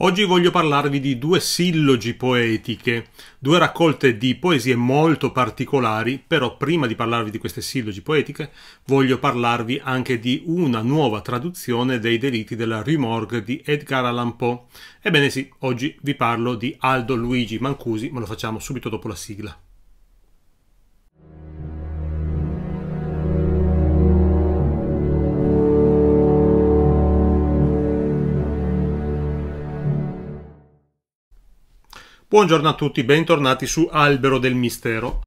Oggi voglio parlarvi di due sillogi poetiche, due raccolte di poesie molto particolari, però prima di parlarvi di queste sillogi poetiche voglio parlarvi anche di una nuova traduzione dei delitti della Rue Morgue di Edgar Allan Poe. Ebbene sì, oggi vi parlo di Aldo Luigi Mancusi, ma lo facciamo subito dopo la sigla. Buongiorno a tutti, bentornati su Albero del Mistero.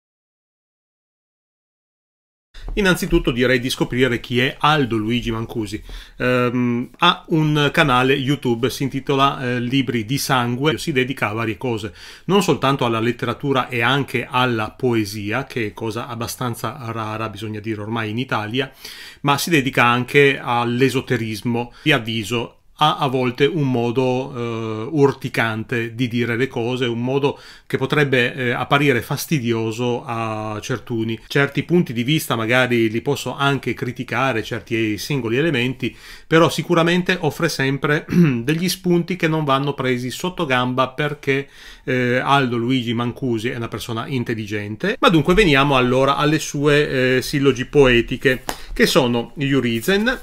Innanzitutto direi di scoprire chi è Aldo Luigi Mancusi. Um, ha un canale YouTube, si intitola eh, Libri di Sangue, si dedica a varie cose, non soltanto alla letteratura e anche alla poesia, che è cosa abbastanza rara, bisogna dire ormai in Italia, ma si dedica anche all'esoterismo. Vi avviso, ha a volte un modo eh, urticante di dire le cose, un modo che potrebbe eh, apparire fastidioso a certuni. Certi punti di vista magari li posso anche criticare, certi singoli elementi, però sicuramente offre sempre degli spunti che non vanno presi sotto gamba perché eh, Aldo Luigi Mancusi è una persona intelligente. Ma dunque veniamo allora alle sue eh, sillogi poetiche, che sono Iurizen,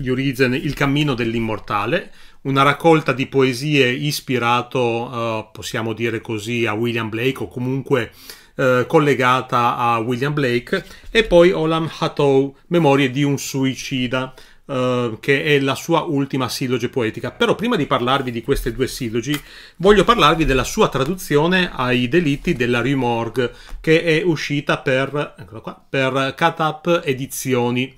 gli Origin, Il cammino dell'immortale, una raccolta di poesie ispirato, eh, possiamo dire così, a William Blake o comunque eh, collegata a William Blake, e poi Olam Hatou, Memorie di un suicida, eh, che è la sua ultima silloge poetica. Però prima di parlarvi di queste due sillogi, voglio parlarvi della sua traduzione ai delitti della Rimorgue, che è uscita per, qua, per Catap Edizioni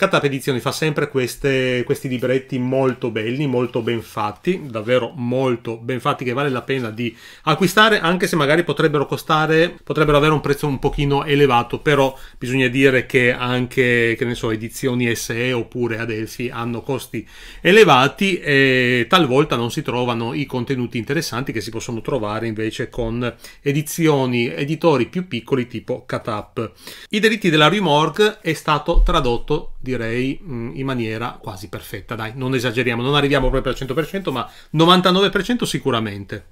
Carta Petizioni fa sempre queste, questi libretti molto belli, molto ben fatti, davvero molto ben fatti che vale la pena di acquistare, anche se magari potrebbero costare, potrebbero avere un prezzo un pochino elevato, però bisogna dire che anche, che ne so, edizioni SE oppure Adelphi hanno costi elevati e talvolta non si trovano i contenuti interessanti che si possono trovare invece con edizioni, editori più piccoli tipo Catap. I diritti della Remorg è stato tradotto di direi mm, in maniera quasi perfetta, dai, non esageriamo, non arriviamo proprio al 100%, ma 99% sicuramente.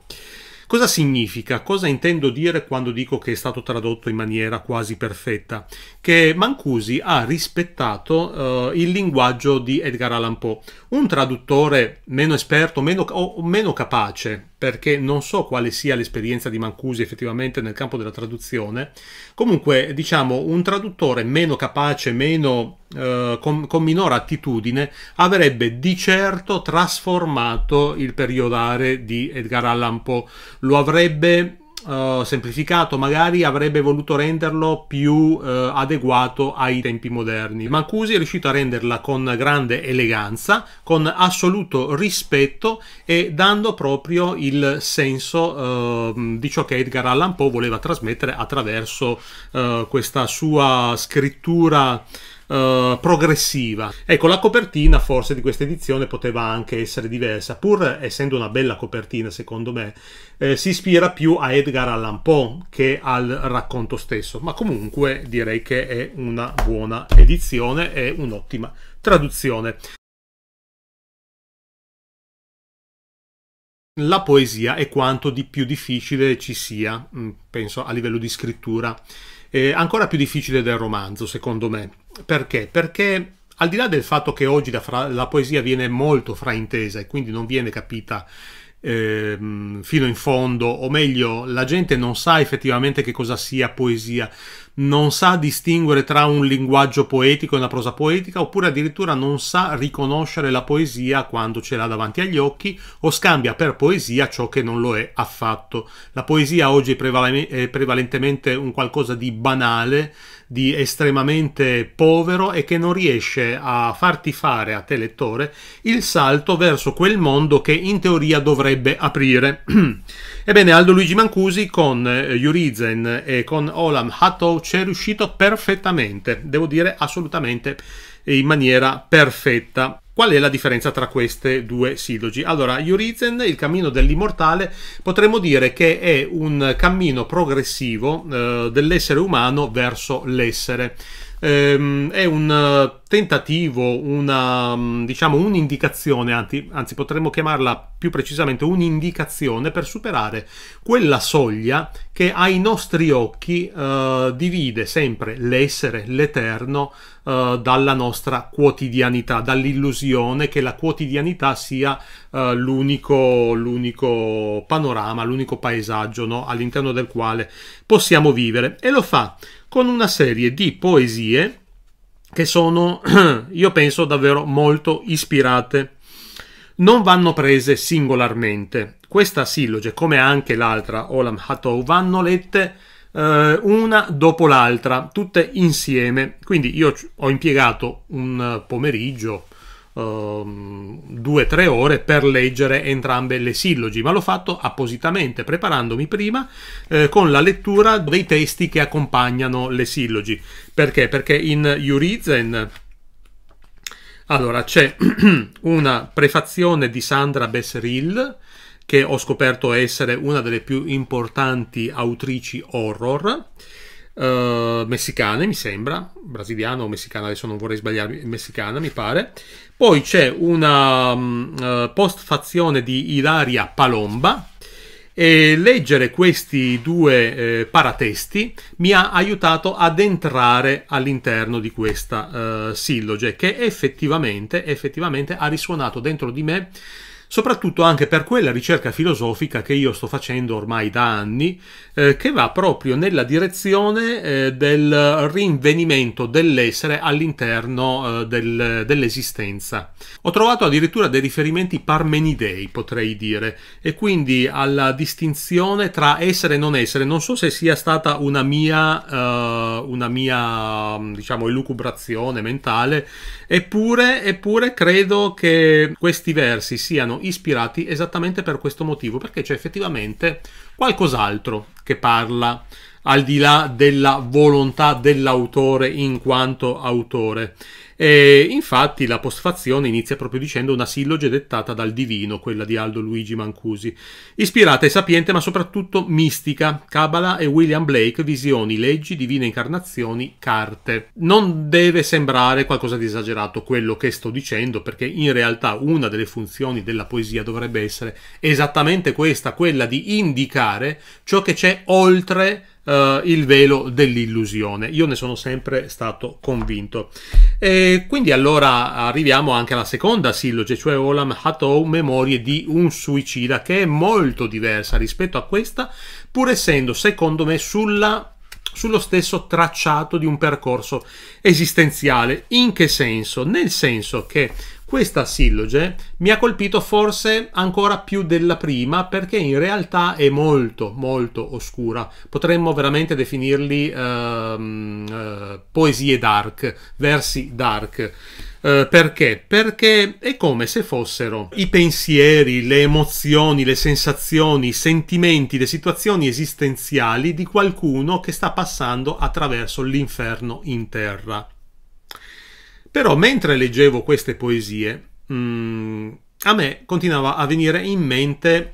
Cosa significa? Cosa intendo dire quando dico che è stato tradotto in maniera quasi perfetta? Che Mancusi ha rispettato eh, il linguaggio di Edgar Allan Poe, un traduttore meno esperto meno, o meno capace, perché non so quale sia l'esperienza di Mancusi effettivamente nel campo della traduzione, comunque diciamo un traduttore meno capace, meno eh, con, con minor attitudine avrebbe di certo trasformato il periodare di Edgar Allan Poe, lo avrebbe Uh, semplificato, magari avrebbe voluto renderlo più uh, adeguato ai tempi moderni. Mancusi è riuscito a renderla con grande eleganza, con assoluto rispetto e dando proprio il senso uh, di ciò che Edgar Allan Poe voleva trasmettere attraverso questa sua scrittura eh, progressiva. Ecco, la copertina forse di questa edizione poteva anche essere diversa, pur essendo una bella copertina secondo me, eh, si ispira più a Edgar Allan Poe che al racconto stesso, ma comunque direi che è una buona edizione e un'ottima traduzione. la poesia è quanto di più difficile ci sia, mm, penso a livello di scrittura, è ancora più difficile del romanzo, secondo me. Perché? Perché al di là del fatto che oggi la, fra, la poesia viene molto fraintesa e quindi non viene capita eh, fino in fondo, o meglio, la gente non sa effettivamente che cosa sia poesia non sa distinguere tra un linguaggio poetico e una prosa poetica, oppure addirittura non sa riconoscere la poesia quando ce l'ha davanti agli occhi o scambia per poesia ciò che non lo è affatto. La poesia oggi è, prevalentemente un qualcosa di banale, di estremamente povero e che non riesce a farti fare a te lettore il salto verso quel mondo che in teoria dovrebbe aprire. Ebbene, Aldo Luigi Mancusi con Yurizen eh, e con Olam Hatouch ci è riuscito perfettamente, devo dire assolutamente in maniera perfetta. Qual è la differenza tra queste due silogi? Allora, Yurizen, il cammino dell'immortale, potremmo dire che è un cammino progressivo eh, dell'essere umano verso l'essere. Ehm, è un eh, tentativo, una, mm, diciamo un'indicazione, anzi, anzi potremmo chiamarla più precisamente un'indicazione per superare quella soglia che ai nostri occhi eh, divide sempre l'essere, l'eterno, eh, dalla nostra quotidianità, dall'illusione che la quotidianità sia eh, l'unico, l'unico panorama, l'unico paesaggio no? all'interno del quale possiamo vivere. E lo fa con una serie di poesie che sono, io penso, davvero molto ispirate. Non vanno prese singolarmente. Questa silloge, come anche l'altra Olam Hatou, vanno lette eh, una dopo l'altra, tutte insieme. Quindi io ho impiegato un pomeriggio, Ehm, due o tre ore per leggere entrambe le sillogi, ma l'ho fatto appositamente preparandomi prima eh, con la lettura dei testi che accompagnano le sillogi. Perché? Perché in Yurizen allora c'è una prefazione di Sandra Besseril che ho scoperto essere una delle più importanti autrici horror eh, messicane, mi sembra, brasiliana o messicana, adesso non vorrei sbagliarmi, messicana mi pare. Poi c'è una um, postfazione di Ilaria Palomba, e leggere questi due eh, paratesti mi ha aiutato ad entrare all'interno di questa eh, silloge che effettivamente, effettivamente ha risuonato dentro di me soprattutto anche per quella ricerca filosofica che io sto facendo ormai da anni, eh, che va proprio nella direzione eh, del rinvenimento dell'essere all'interno eh, del, dell'esistenza. Ho trovato addirittura dei riferimenti parmenidei, potrei dire, e quindi alla distinzione tra essere e non essere. Non so se sia stata una mia, eh, una mia diciamo, elucubrazione mentale, eppure, eppure credo che questi versi siano ispirati esattamente per questo motivo, perché c'è effettivamente qualcos'altro che parla al di là della volontà dell'autore in quanto autore. E infatti la postfazione inizia proprio dicendo una silloge dettata dal divino, quella di Aldo Luigi Mancusi, ispirata e sapiente ma soprattutto mistica, Cabala e William Blake, visioni, leggi, divine incarnazioni, carte. Non deve sembrare qualcosa di esagerato quello che sto dicendo perché in realtà una delle funzioni della poesia dovrebbe essere esattamente questa, quella di indicare ciò che c'è oltre eh, il velo dell'illusione. Io ne sono sempre stato convinto. E quindi allora arriviamo anche alla seconda silloge, cioè Olam Hatou, Memorie di un suicida, che è molto diversa rispetto a questa, pur essendo secondo me sulla sullo stesso tracciato di un percorso esistenziale. In che senso? Nel senso che questa silloge mi ha colpito forse ancora più della prima perché in realtà è molto molto oscura. Potremmo veramente definirli ehm, eh, poesie dark, versi dark. Eh, perché? Perché è come se fossero i pensieri, le emozioni, le sensazioni, i sentimenti, le situazioni esistenziali di qualcuno che sta passando attraverso l'inferno in terra. Però mentre leggevo queste poesie, mh, mm, a me continuava a venire in mente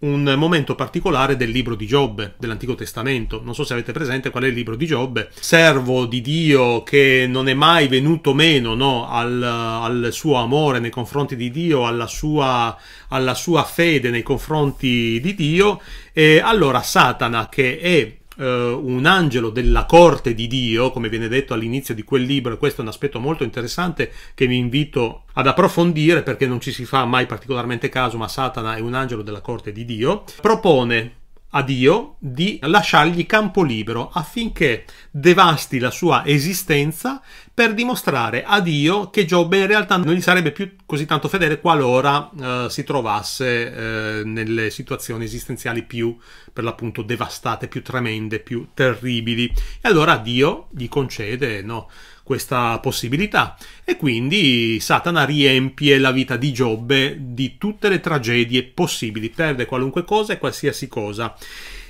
un momento particolare del libro di Giobbe, dell'Antico Testamento. Non so se avete presente qual è il libro di Giobbe. Servo di Dio che non è mai venuto meno no? al, al, suo amore nei confronti di Dio, alla sua, alla sua fede nei confronti di Dio. E allora Satana, che è eh, un angelo della corte di Dio, come viene detto all'inizio di quel libro, e questo è un aspetto molto interessante che vi invito ad approfondire perché non ci si fa mai particolarmente caso, ma Satana è un angelo della corte di Dio, propone a Dio di lasciargli campo libero affinché devasti la sua esistenza per dimostrare a Dio che Giobbe in realtà non gli sarebbe più così tanto fedele qualora eh, si trovasse eh, nelle situazioni esistenziali più per l'appunto devastate, più tremende, più terribili. E allora Dio gli concede no, questa possibilità e quindi Satana riempie la vita di Giobbe di tutte le tragedie possibili, perde qualunque cosa e qualsiasi cosa.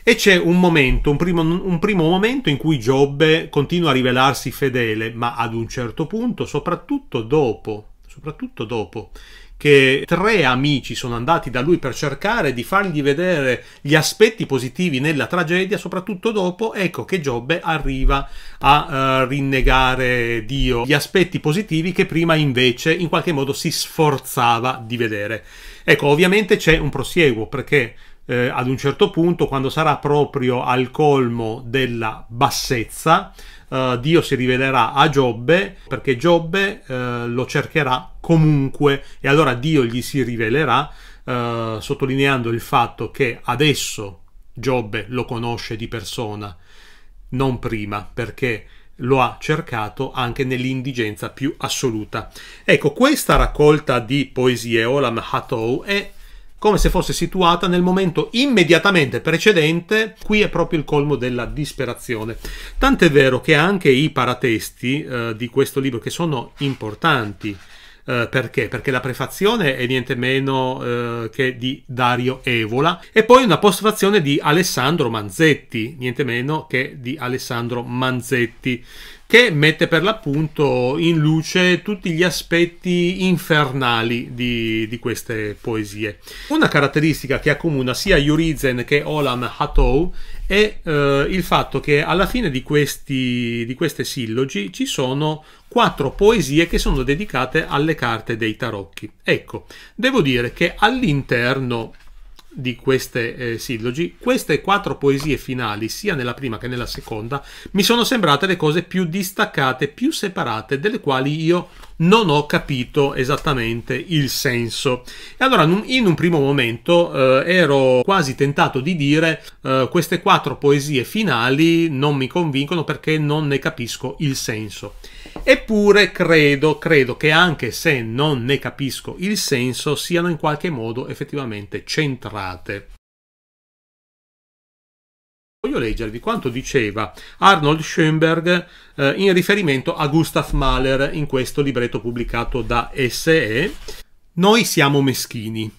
E c'è un momento, un primo, un primo momento in cui Giobbe continua a rivelarsi fedele, ma ad un certo punto, soprattutto dopo, soprattutto dopo che tre amici sono andati da lui per cercare di fargli vedere gli aspetti positivi nella tragedia, soprattutto dopo, ecco che Giobbe arriva a uh, rinnegare Dio, gli aspetti positivi che prima invece in qualche modo si sforzava di vedere. Ecco, ovviamente c'è un prosieguo perché eh, ad un certo punto, quando sarà proprio al colmo della bassezza, eh, Dio si rivelerà a Giobbe perché Giobbe eh, lo cercherà comunque e allora Dio gli si rivelerà eh, sottolineando il fatto che adesso Giobbe lo conosce di persona, non prima, perché lo ha cercato anche nell'indigenza più assoluta. Ecco, questa raccolta di poesie Olam Hatou è come se fosse situata nel momento immediatamente precedente, qui è proprio il colmo della disperazione. Tant'è vero che anche i paratesti eh, di questo libro, che sono importanti, eh, perché? Perché la prefazione è niente meno eh, che di Dario Evola e poi una postfazione di Alessandro Manzetti, niente meno che di Alessandro Manzetti che mette per l'appunto in luce tutti gli aspetti infernali di, di queste poesie. Una caratteristica che accomuna sia Yurizen che Olam Hatou è eh, il fatto che alla fine di, questi, di queste sillogi ci sono quattro poesie che sono dedicate alle carte dei tarocchi. Ecco, devo dire che all'interno di queste eh, sillogi, queste quattro poesie finali, sia nella prima che nella seconda, mi sono sembrate le cose più distaccate, più separate, delle quali io non ho capito esattamente il senso. E allora in un primo momento eh, ero quasi tentato di dire eh, queste quattro poesie finali non mi convincono perché non ne capisco il senso. Eppure credo, credo che anche se non ne capisco il senso, siano in qualche modo effettivamente centrate. Voglio leggervi quanto diceva Arnold Schoenberg eh, in riferimento a Gustav Mahler in questo libretto pubblicato da SE. Noi siamo meschini.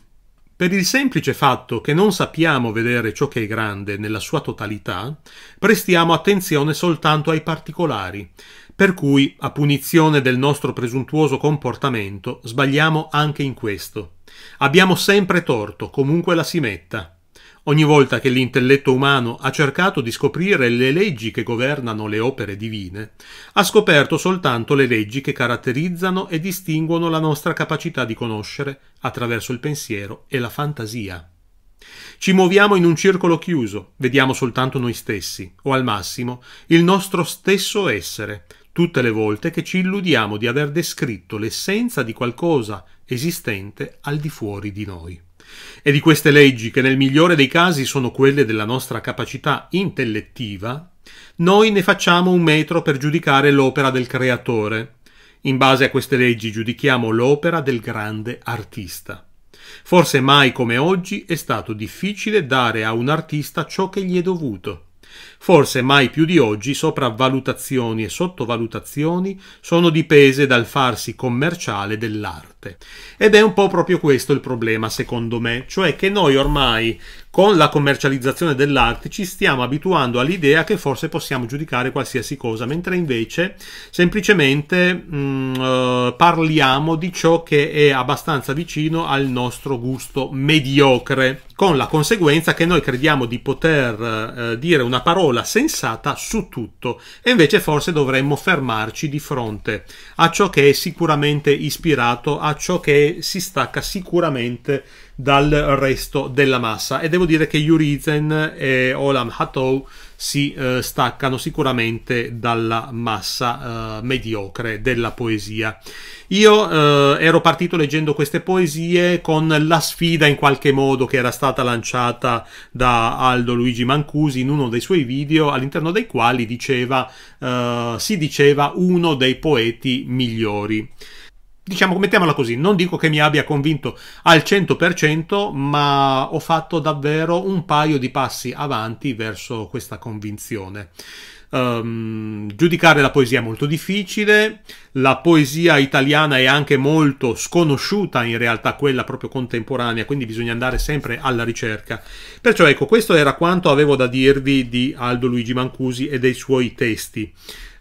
Per il semplice fatto che non sappiamo vedere ciò che è grande nella sua totalità, prestiamo attenzione soltanto ai particolari, per cui, a punizione del nostro presuntuoso comportamento, sbagliamo anche in questo. Abbiamo sempre torto, comunque la si metta. Ogni volta che l'intelletto umano ha cercato di scoprire le leggi che governano le opere divine, ha scoperto soltanto le leggi che caratterizzano e distinguono la nostra capacità di conoscere attraverso il pensiero e la fantasia. Ci muoviamo in un circolo chiuso, vediamo soltanto noi stessi, o al massimo il nostro stesso essere, tutte le volte che ci illudiamo di aver descritto l'essenza di qualcosa esistente al di fuori di noi e di queste leggi, che nel migliore dei casi sono quelle della nostra capacità intellettiva, noi ne facciamo un metro per giudicare l'opera del creatore. In base a queste leggi giudichiamo l'opera del grande artista. Forse mai come oggi è stato difficile dare a un artista ciò che gli è dovuto. Forse mai più di oggi sopravvalutazioni e sottovalutazioni sono dipese dal farsi commerciale dell'arte. Ed è un po' proprio questo il problema, secondo me, cioè che noi ormai con la commercializzazione dell'arte ci stiamo abituando all'idea che forse possiamo giudicare qualsiasi cosa, mentre invece semplicemente mh, mm, eh, parliamo di ciò che è abbastanza vicino al nostro gusto mediocre, con la conseguenza che noi crediamo di poter eh, dire una parola sola sensata su tutto e invece forse dovremmo fermarci di fronte a ciò che è sicuramente ispirato, a ciò che si stacca sicuramente dal resto della massa e devo dire che Yurizen e Olam Hatou si eh, staccano sicuramente dalla massa eh, mediocre della poesia. Io eh, ero partito leggendo queste poesie con la sfida in qualche modo che era stata lanciata da Aldo Luigi Mancusi in uno dei suoi video all'interno dei quali diceva, eh, si diceva uno dei poeti migliori diciamo, mettiamola così, non dico che mi abbia convinto al 100%, ma ho fatto davvero un paio di passi avanti verso questa convinzione. Um, giudicare la poesia è molto difficile, la poesia italiana è anche molto sconosciuta in realtà quella proprio contemporanea, quindi bisogna andare sempre alla ricerca. Perciò ecco, questo era quanto avevo da dirvi di Aldo Luigi Mancusi e dei suoi testi.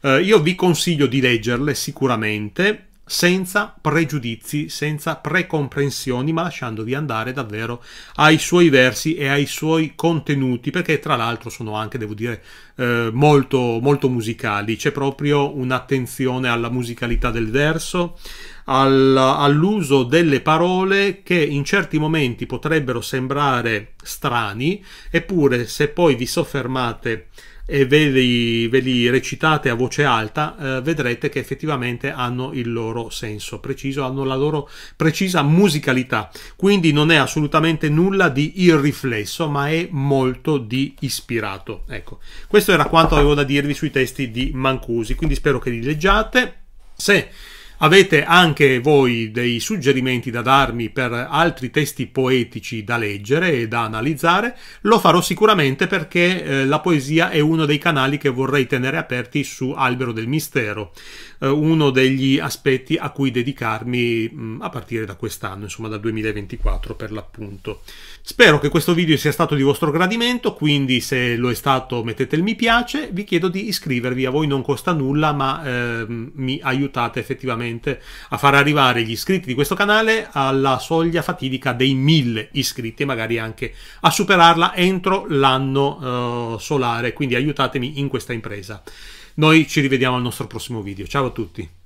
Uh, io vi consiglio di leggerle sicuramente, senza pregiudizi, senza precomprensioni, ma lasciandovi andare davvero ai suoi versi e ai suoi contenuti, perché tra l'altro sono anche, devo dire, eh, molto, molto musicali. C'è proprio un'attenzione alla musicalità del verso, all'uso delle parole che in certi momenti potrebbero sembrare strani, eppure se poi vi soffermate e ve li, ve li recitate a voce alta, eh, vedrete che effettivamente hanno il loro senso preciso, hanno la loro precisa musicalità. Quindi non è assolutamente nulla di irriflesso, ma è molto di ispirato. Ecco, questo era quanto avevo da dirvi sui testi di Mancusi, quindi spero che li leggiate. Se Avete anche voi dei suggerimenti da darmi per altri testi poetici da leggere e da analizzare? Lo farò sicuramente perché eh, la poesia è uno dei canali che vorrei tenere aperti su Albero del Mistero, eh, uno degli aspetti a cui dedicarmi mh, mm, a partire da quest'anno, insomma dal 2024 per l'appunto. Spero che questo video sia stato di vostro gradimento, quindi se lo è stato mettete il mi piace, vi chiedo di iscrivervi, a voi non costa nulla ma eh, mi aiutate effettivamente veramente a far arrivare gli iscritti di questo canale alla soglia fatidica dei mille iscritti e magari anche a superarla entro l'anno uh, solare, quindi aiutatemi in questa impresa. Noi ci rivediamo al nostro prossimo video, ciao a tutti!